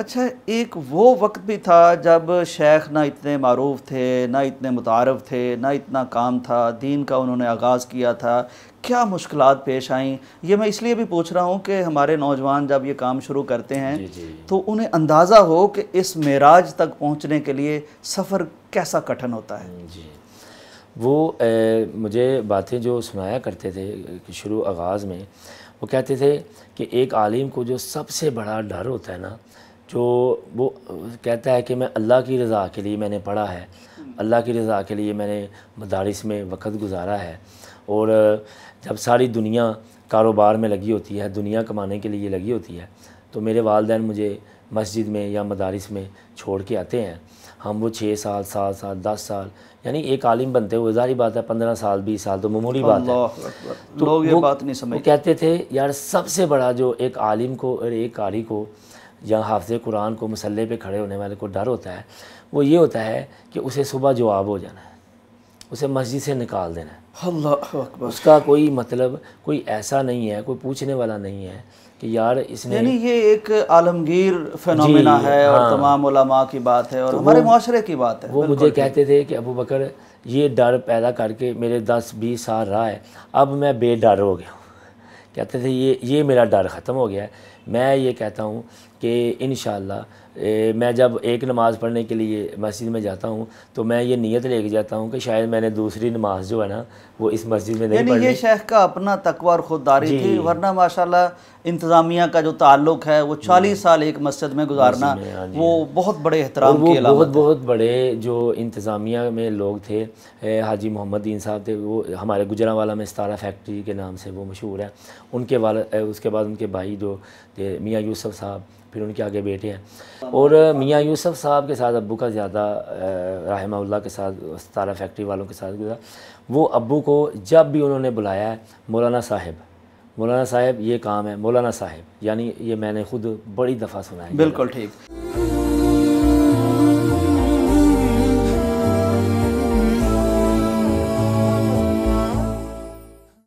अच्छा एक वो वक्त भी था जब शेख ना इतने मरूफ थे ना इतने मुतारफ़ थे ना इतना काम था दीन का उन्होंने आगाज़ किया था क्या मुश्किल पेश आईं ये मैं इसलिए भी पूछ रहा हूँ कि हमारे नौजवान जब ये काम शुरू करते हैं जी जी। तो उन्हें अंदाज़ा हो कि इस मेराज तक पहुँचने के लिए सफ़र कैसा कठिन होता है जी वो ए, मुझे बातें जो सुनाया करते थे शुरू आगाज़ में वो कहते थे कि एक आलिम को जो सबसे बड़ा डर होता है ना जो वो कहता है कि मैं अल्लाह की रज़ा के लिए मैंने पढ़ा है अल्लाह की रज़ा के लिए मैंने मदारस में वक़्त गुजारा है और जब सारी दुनिया कारोबार में लगी होती है दुनिया कमाने के लिए लगी होती है तो मेरे वालदेन मुझे मस्जिद में या मदारस में छोड़ के आते हैं हम वो छः साल सात साल दस साल यानी एक आलिम बनते हुए जारी बात है पंद्रह साल बीस साल तो ममूली बात है तो लोग ये बात नहीं समझ कहते थे यार सबसे बड़ा जो एक आलिम को और एक कारी को या हाफ़ कुरान को मसल्ले पे खड़े होने वाले को डर होता है वो ये होता है कि उसे सुबह जवाब हो जाना है उसे मस्जिद से निकाल देना है अल्लाह उसका कोई मतलब कोई ऐसा नहीं है कोई पूछने वाला नहीं है कि यार इसने यानी ये एक आलमगीर फिनोमेना है हाँ, और तमाम उलमा की बात है और तो हमारे माशरे की बात है वो मुझे कहते थे कि अबू बकर ये डर पैदा करके मेरे दस बीस साल रहा है अब मैं बेडर हो गया हूँ कहते थे ये ये मेरा डर ख़त्म हो गया है मैं ये कहता हूँ कि इन मैं जब एक नमाज़ पढ़ने के लिए मस्जिद में जाता हूँ तो मैं ये नीयत लेके जाता हूँ कि शायद मैंने दूसरी नमाज जो है ना वो इस मस्जिद में नहीं ये शेख का अपना तकवा और खुददारी थी वरना माशाल्लाह इंतज़ामिया का जो ताल्लुक है वो चालीस साल एक मस्जिद में गुजारना हाँ वो बहुत बड़े एहतराम वो बहुत बहुत बड़े जो इंतज़ामिया में लोग थे हाजी मोहम्मद दीन साहब थे वो हमारे गुजरा वाला में सतारा फैक्ट्री के नाम से वो मशहूर है उनके वाला उसके बाद उनके भाई जो तो मियाँ यूसफ साहब फिर उनके आगे बेटे हैं और मियाँ यूसफ साहब के साथ अबू का ज़्यादा रहमा के साथ तारा फैक्ट्री वालों के साथ गुजरा वो अबू को जब भी उन्होंने बुलाया है मौलाना साहब मौलाना साहब ये काम है मौलाना साहब यानी ये मैंने खुद बड़ी दफ़ा सुना है बिल्कुल ठीक